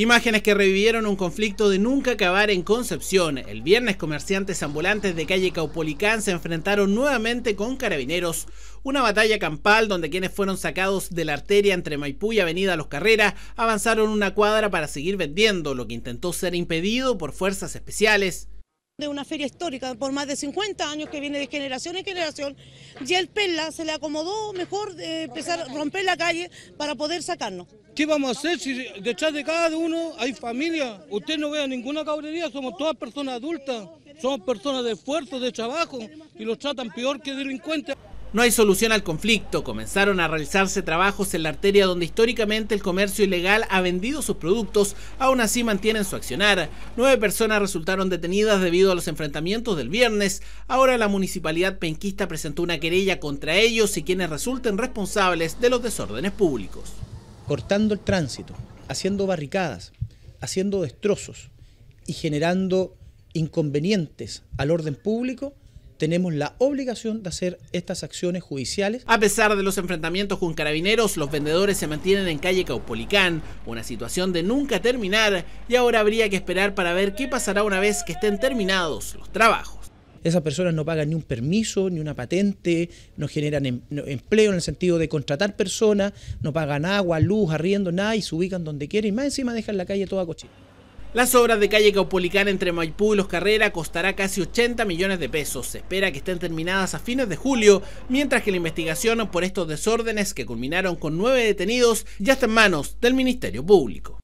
Imágenes que revivieron un conflicto de nunca acabar en Concepción. El viernes comerciantes ambulantes de calle Caupolicán se enfrentaron nuevamente con carabineros. Una batalla campal donde quienes fueron sacados de la arteria entre Maipú y Avenida Los Carreras avanzaron una cuadra para seguir vendiendo, lo que intentó ser impedido por fuerzas especiales de una feria histórica por más de 50 años que viene de generación en generación y el Pella se le acomodó mejor eh, empezar a romper la calle para poder sacarnos. ¿Qué vamos a hacer si detrás de cada uno hay familia? Usted no vea ninguna cabrería, somos todas personas adultas, somos personas de esfuerzo, de trabajo y los tratan peor que delincuentes. No hay solución al conflicto. Comenzaron a realizarse trabajos en la arteria donde históricamente el comercio ilegal ha vendido sus productos, aún así mantienen su accionar. Nueve personas resultaron detenidas debido a los enfrentamientos del viernes. Ahora la municipalidad penquista presentó una querella contra ellos y quienes resulten responsables de los desórdenes públicos. Cortando el tránsito, haciendo barricadas, haciendo destrozos y generando inconvenientes al orden público, tenemos la obligación de hacer estas acciones judiciales. A pesar de los enfrentamientos con carabineros, los vendedores se mantienen en calle Caupolicán, una situación de nunca terminar y ahora habría que esperar para ver qué pasará una vez que estén terminados los trabajos. Esas personas no pagan ni un permiso, ni una patente, no generan empleo en el sentido de contratar personas, no pagan agua, luz, arriendo, nada y se ubican donde quieren y más encima dejan la calle toda cochina. Las obras de calle Caupolicán entre Maipú y Los Carrera costará casi 80 millones de pesos. Se espera que estén terminadas a fines de julio, mientras que la investigación por estos desórdenes que culminaron con nueve detenidos ya está en manos del Ministerio Público.